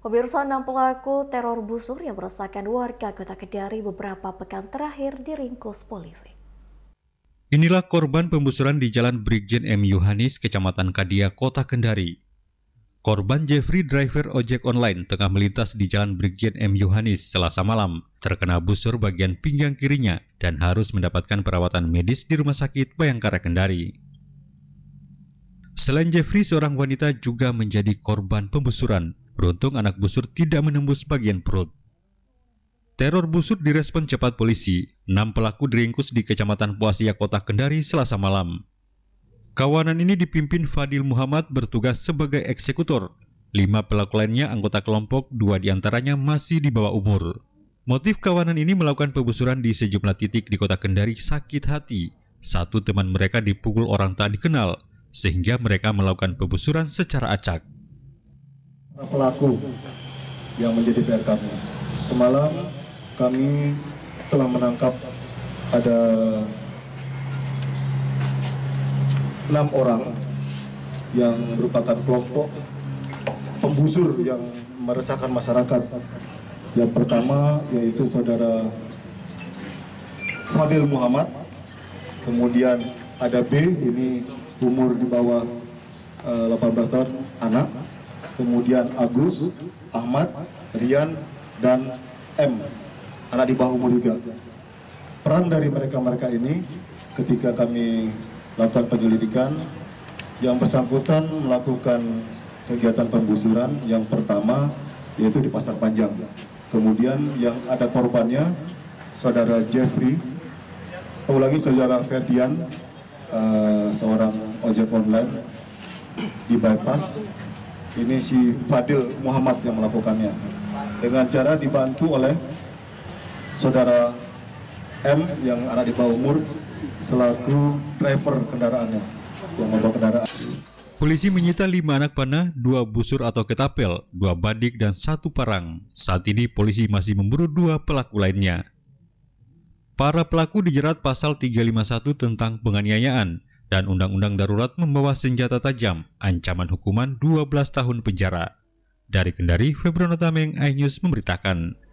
Pemirsa enam pelaku teror busur yang meresahkan warga kota Kediri beberapa pekan terakhir diringkus polisi. Inilah korban pembusuran di Jalan Brigjen M. Yohanes, Kecamatan Kadia, Kota Kendari. Korban Jeffrey driver ojek online tengah melintas di Jalan Brigjen M. Yohanes selasa malam, terkena busur bagian pinggang kirinya dan harus mendapatkan perawatan medis di Rumah Sakit Bayangkara Kendari. Selain Jeffrey, seorang wanita juga menjadi korban pembusuran Beruntung anak busur tidak menembus bagian perut. Teror busur direspon cepat polisi. Enam pelaku diringkus di Kecamatan Puasia, Kota Kendari, Selasa malam. Kawanan ini dipimpin Fadil Muhammad bertugas sebagai eksekutor. Lima pelaku lainnya anggota kelompok, dua diantaranya masih di bawah umur. Motif kawanan ini melakukan pembusuran di sejumlah titik di kota Kendari sakit hati. Satu teman mereka dipukul orang tak dikenal, sehingga mereka melakukan pembusuran secara acak pelaku yang menjadi PR kami. Semalam kami telah menangkap ada enam orang yang merupakan kelompok pembusur yang meresahkan masyarakat. Yang pertama yaitu saudara Fadil Muhammad, kemudian ada B, ini umur di bawah 18 eh, tahun, anak, kemudian Agus, Ahmad, Rian, dan M, anak di bawah umur juga. Peran dari mereka-mereka ini ketika kami lakukan penyelidikan, yang bersangkutan melakukan kegiatan penggusuran yang pertama yaitu di Pasar Panjang. Kemudian yang ada korbannya, saudara Jeffrey, ulangi saudara Ferdian, uh, seorang ojek online di bypass ini si Fadil Muhammad yang melakukannya dengan cara dibantu oleh saudara M yang anak di bawah umur selaku driver kendaraannya yang membawa kendaraan. Polisi menyita lima anak panah, dua busur atau ketapel, dua badik, dan satu parang. Saat ini polisi masih memburu dua pelaku lainnya. Para pelaku dijerat pasal 351 tentang penganiayaan, dan Undang-Undang Darurat membawa senjata tajam, ancaman hukuman 12 tahun penjara. Dari Kendari, Febrono Meng, iNews memberitakan.